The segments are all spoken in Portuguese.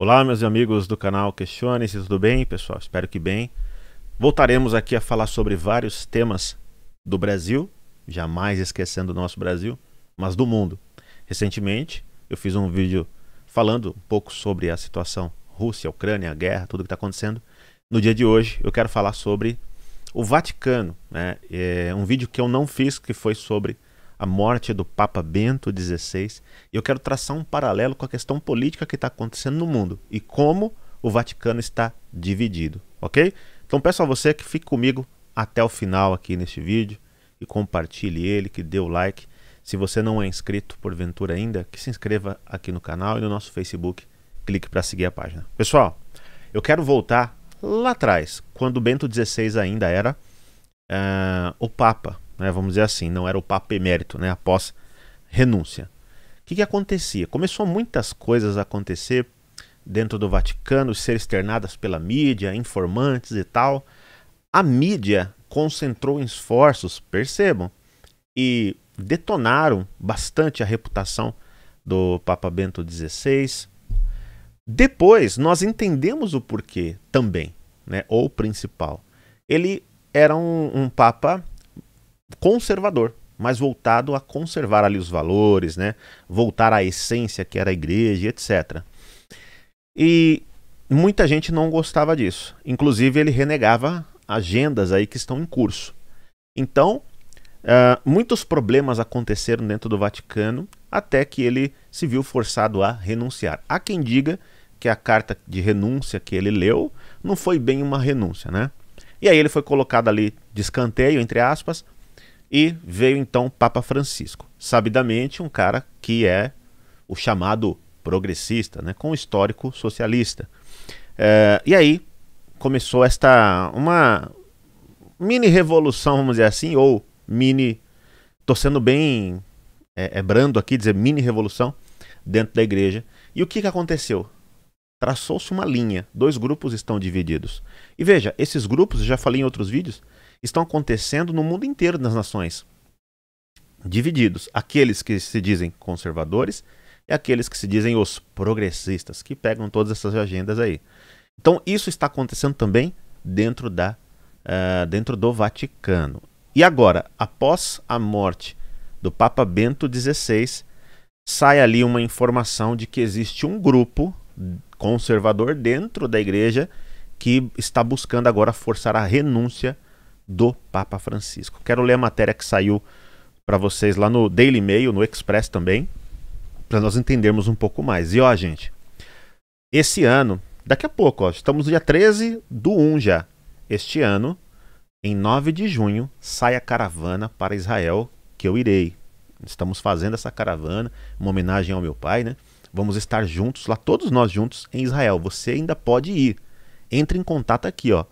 Olá, meus amigos do canal Questione-se, tudo bem, pessoal? Espero que bem. Voltaremos aqui a falar sobre vários temas do Brasil, jamais esquecendo o nosso Brasil, mas do mundo. Recentemente, eu fiz um vídeo falando um pouco sobre a situação Rússia, Ucrânia, a guerra, tudo que está acontecendo. No dia de hoje, eu quero falar sobre o Vaticano, né? É um vídeo que eu não fiz, que foi sobre a morte do Papa Bento XVI. E eu quero traçar um paralelo com a questão política que está acontecendo no mundo e como o Vaticano está dividido, ok? Então peço a você que fique comigo até o final aqui neste vídeo e compartilhe ele, que dê o like. Se você não é inscrito porventura ainda, que se inscreva aqui no canal e no nosso Facebook. Clique para seguir a página. Pessoal, eu quero voltar lá atrás, quando Bento XVI ainda era uh, o Papa né, vamos dizer assim, não era o Papa Emérito, né, após renúncia. O que, que acontecia? Começou muitas coisas a acontecer dentro do Vaticano, ser externadas pela mídia, informantes e tal. A mídia concentrou esforços, percebam, e detonaram bastante a reputação do Papa Bento XVI. Depois, nós entendemos o porquê também, né? ou principal. Ele era um, um Papa conservador, mas voltado a conservar ali os valores, né? Voltar à essência que era a igreja, etc. E muita gente não gostava disso. Inclusive ele renegava agendas aí que estão em curso. Então, uh, muitos problemas aconteceram dentro do Vaticano até que ele se viu forçado a renunciar. Há quem diga que a carta de renúncia que ele leu não foi bem uma renúncia, né? E aí ele foi colocado ali de escanteio, entre aspas, e veio então Papa Francisco, sabidamente um cara que é o chamado progressista, né, com histórico socialista. É, e aí começou esta uma mini revolução, vamos dizer assim, ou mini, torcendo bem é, é brando aqui dizer mini revolução dentro da igreja. E o que, que aconteceu? Traçou-se uma linha, dois grupos estão divididos. E veja, esses grupos, já falei em outros vídeos, estão acontecendo no mundo inteiro nas nações. Divididos, aqueles que se dizem conservadores e aqueles que se dizem os progressistas, que pegam todas essas agendas aí. Então isso está acontecendo também dentro da uh, dentro do Vaticano. E agora, após a morte do Papa Bento XVI, sai ali uma informação de que existe um grupo conservador dentro da igreja que está buscando agora forçar a renúncia do Papa Francisco. Quero ler a matéria que saiu para vocês lá no Daily Mail, no Express também, para nós entendermos um pouco mais. E ó, gente, esse ano, daqui a pouco, ó, estamos no dia 13 do 1 já. Este ano, em 9 de junho, sai a caravana para Israel, que eu irei. Estamos fazendo essa caravana, uma homenagem ao meu pai, né? Vamos estar juntos lá, todos nós juntos em Israel. Você ainda pode ir. Entre em contato aqui, ó.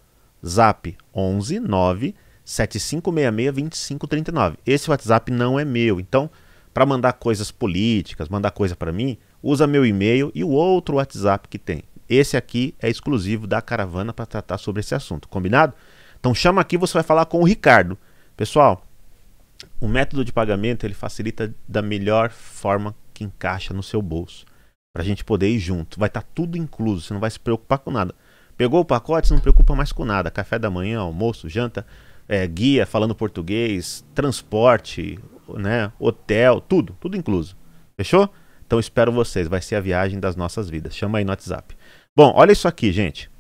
Zap 11 9 7566-2539. Esse WhatsApp não é meu. Então, para mandar coisas políticas, mandar coisa para mim, usa meu e-mail e o outro WhatsApp que tem. Esse aqui é exclusivo da caravana para tratar sobre esse assunto, combinado? Então chama aqui, você vai falar com o Ricardo. Pessoal, o método de pagamento ele facilita da melhor forma que encaixa no seu bolso, para a gente poder ir junto. Vai estar tá tudo incluso, você não vai se preocupar com nada. Pegou o pacote, não preocupa mais com nada. Café da manhã, almoço, janta, é, guia falando português, transporte, né, hotel, tudo, tudo incluso. Fechou? Então espero vocês, vai ser a viagem das nossas vidas. Chama aí no WhatsApp. Bom, olha isso aqui, gente.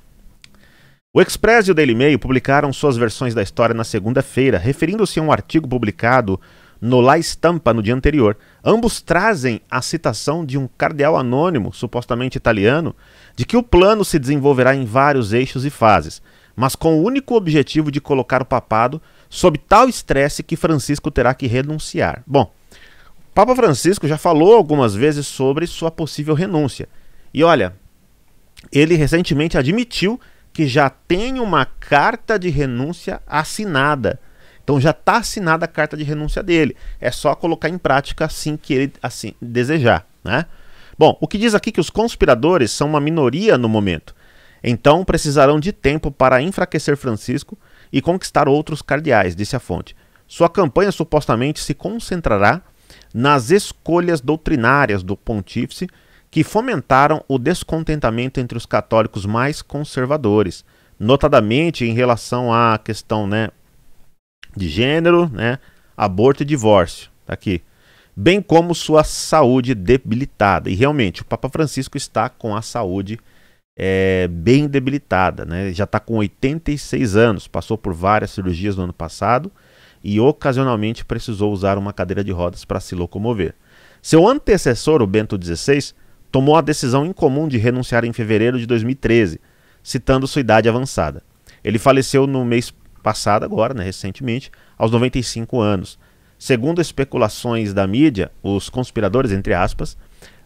O Express e o Daily Mail publicaram suas versões da história na segunda-feira, referindo-se a um artigo publicado no La Estampa no dia anterior. Ambos trazem a citação de um cardeal anônimo, supostamente italiano, de que o plano se desenvolverá em vários eixos e fases, mas com o único objetivo de colocar o papado sob tal estresse que Francisco terá que renunciar. Bom, o Papa Francisco já falou algumas vezes sobre sua possível renúncia. E olha, ele recentemente admitiu que já tem uma carta de renúncia assinada então já está assinada a carta de renúncia dele. É só colocar em prática assim que ele assim desejar, né? Bom, o que diz aqui que os conspiradores são uma minoria no momento. Então precisarão de tempo para enfraquecer Francisco e conquistar outros cardeais, disse a fonte. Sua campanha supostamente se concentrará nas escolhas doutrinárias do pontífice que fomentaram o descontentamento entre os católicos mais conservadores, notadamente em relação à questão né, de gênero, né? aborto e divórcio, tá aqui. Bem como sua saúde debilitada. E realmente, o Papa Francisco está com a saúde é, bem debilitada, né? Já está com 86 anos, passou por várias cirurgias no ano passado e ocasionalmente precisou usar uma cadeira de rodas para se locomover. Seu antecessor, o Bento XVI, tomou a decisão incomum de renunciar em fevereiro de 2013, citando sua idade avançada. Ele faleceu no mês passada agora, né, recentemente, aos 95 anos. Segundo especulações da mídia, os conspiradores, entre aspas,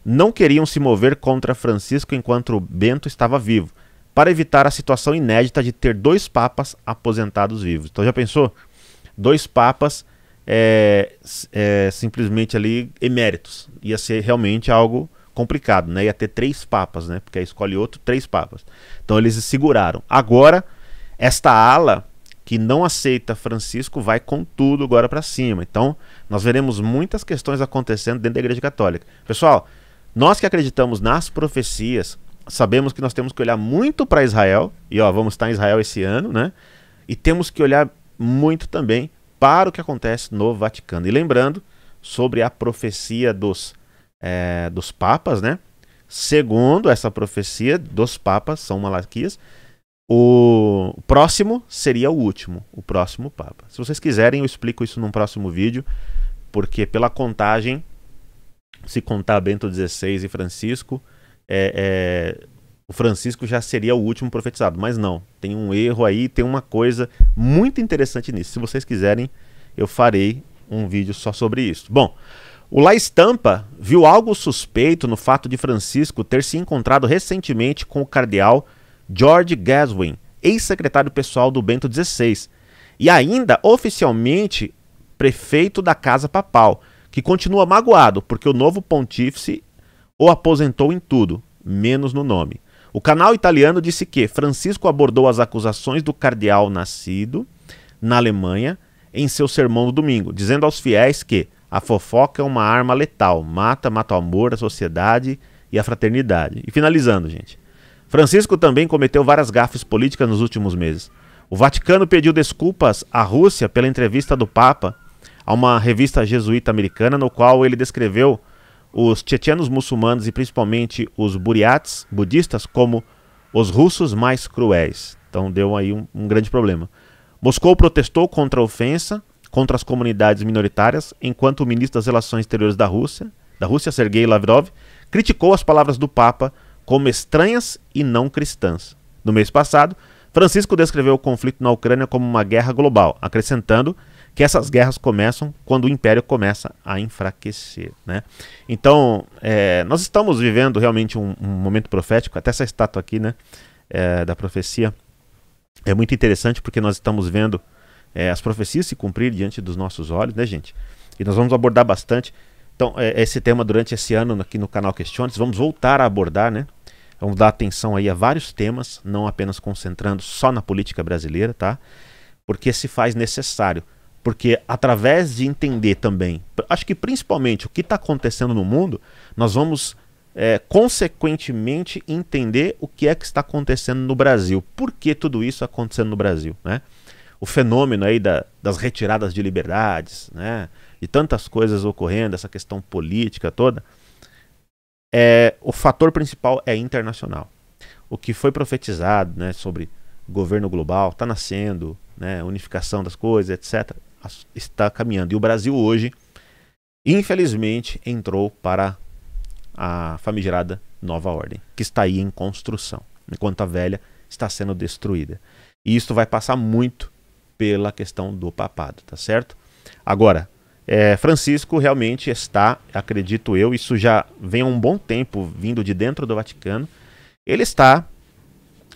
não queriam se mover contra Francisco enquanto Bento estava vivo, para evitar a situação inédita de ter dois papas aposentados vivos. Então já pensou? Dois papas é, é, simplesmente ali eméritos. Ia ser realmente algo complicado, né? Ia ter três papas, né? Porque aí escolhe outro, três papas. Então eles seguraram. Agora, esta ala que não aceita Francisco vai com tudo agora para cima. Então, nós veremos muitas questões acontecendo dentro da Igreja Católica. Pessoal, nós que acreditamos nas profecias, sabemos que nós temos que olhar muito para Israel, e ó, vamos estar em Israel esse ano, né? E temos que olhar muito também para o que acontece no Vaticano. E lembrando sobre a profecia dos, é, dos papas, né? Segundo essa profecia dos papas, são Malaquias, o próximo seria o último, o próximo Papa. Se vocês quiserem, eu explico isso num próximo vídeo, porque pela contagem, se contar Bento XVI e Francisco, é, é, o Francisco já seria o último profetizado. Mas não, tem um erro aí, tem uma coisa muito interessante nisso. Se vocês quiserem, eu farei um vídeo só sobre isso. Bom, o La Estampa viu algo suspeito no fato de Francisco ter se encontrado recentemente com o cardeal George Gaswin, ex-secretário pessoal do Bento XVI, e ainda oficialmente prefeito da Casa Papal, que continua magoado porque o novo pontífice o aposentou em tudo, menos no nome. O canal italiano disse que Francisco abordou as acusações do cardeal nascido na Alemanha em seu sermão do domingo, dizendo aos fiéis que a fofoca é uma arma letal, mata, mata o amor, a sociedade e a fraternidade. E finalizando, gente. Francisco também cometeu várias gafes políticas nos últimos meses. O Vaticano pediu desculpas à Rússia pela entrevista do Papa a uma revista jesuíta americana, no qual ele descreveu os tchetchenos muçulmanos e principalmente os buriates budistas como os russos mais cruéis. Então deu aí um, um grande problema. Moscou protestou contra a ofensa contra as comunidades minoritárias, enquanto o ministro das Relações Exteriores da Rússia, da Rússia Sergei Lavrov, criticou as palavras do Papa como estranhas e não cristãs. No mês passado, Francisco descreveu o conflito na Ucrânia como uma guerra global, acrescentando que essas guerras começam quando o império começa a enfraquecer. Né? Então, é, nós estamos vivendo realmente um, um, momento profético, até essa estátua aqui né, é, da profecia é muito interessante porque nós estamos vendo é, as profecias se cumprir diante dos nossos olhos, né, gente? E nós vamos abordar bastante então, é, esse tema durante esse ano aqui no canal Questiones. Vamos voltar a abordar, né? Vamos dar atenção aí a vários temas, não apenas concentrando só na política brasileira, tá? Porque se faz necessário. Porque através de entender também, acho que principalmente o que está acontecendo no mundo, nós vamos é, consequentemente entender o que é que está acontecendo no Brasil. Por que tudo isso acontecendo no Brasil, né? O fenômeno aí da, das retiradas de liberdades, né? E tantas coisas ocorrendo, essa questão política toda é, o fator principal é internacional. O que foi profetizado né, sobre governo global está nascendo, né, unificação das coisas, etc., está caminhando. E o Brasil hoje, infelizmente, entrou para a famigerada nova ordem, que está aí em construção, enquanto a velha está sendo destruída. E isso vai passar muito pela questão do papado, tá certo? Agora, é, Francisco realmente está, acredito eu, isso já vem há um bom tempo vindo de dentro do Vaticano, ele está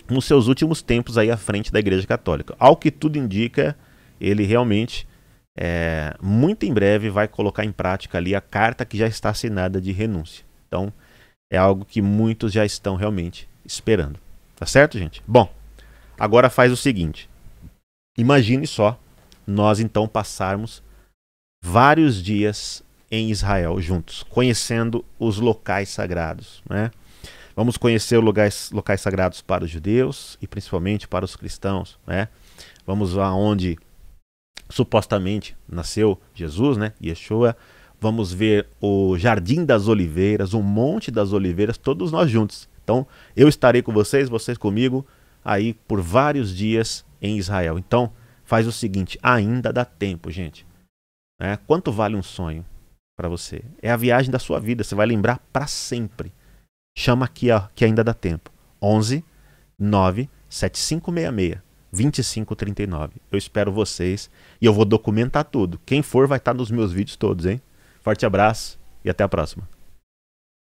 nos seus últimos tempos aí à frente da Igreja Católica. Ao que tudo indica, ele realmente é, muito em breve vai colocar em prática ali a carta que já está assinada de renúncia. Então é algo que muitos já estão realmente esperando. Tá certo, gente? Bom, agora faz o seguinte. Imagine só nós então passarmos vários dias em Israel juntos, conhecendo os locais sagrados. Né? Vamos conhecer lugares, locais sagrados para os judeus e principalmente para os cristãos. Né? Vamos aonde supostamente nasceu Jesus, né? Yeshua. Vamos ver o Jardim das Oliveiras, o Monte das Oliveiras, todos nós juntos. Então, eu estarei com vocês, vocês comigo, aí por vários dias em Israel. Então, faz o seguinte, ainda dá tempo, gente. Né? Quanto vale um sonho para você? É a viagem da sua vida, você vai lembrar para sempre. Chama aqui ó, que ainda dá tempo. 11 9 7566 2539. Eu espero vocês e eu vou documentar tudo. Quem for vai estar tá nos meus vídeos todos, hein? Forte abraço e até a próxima.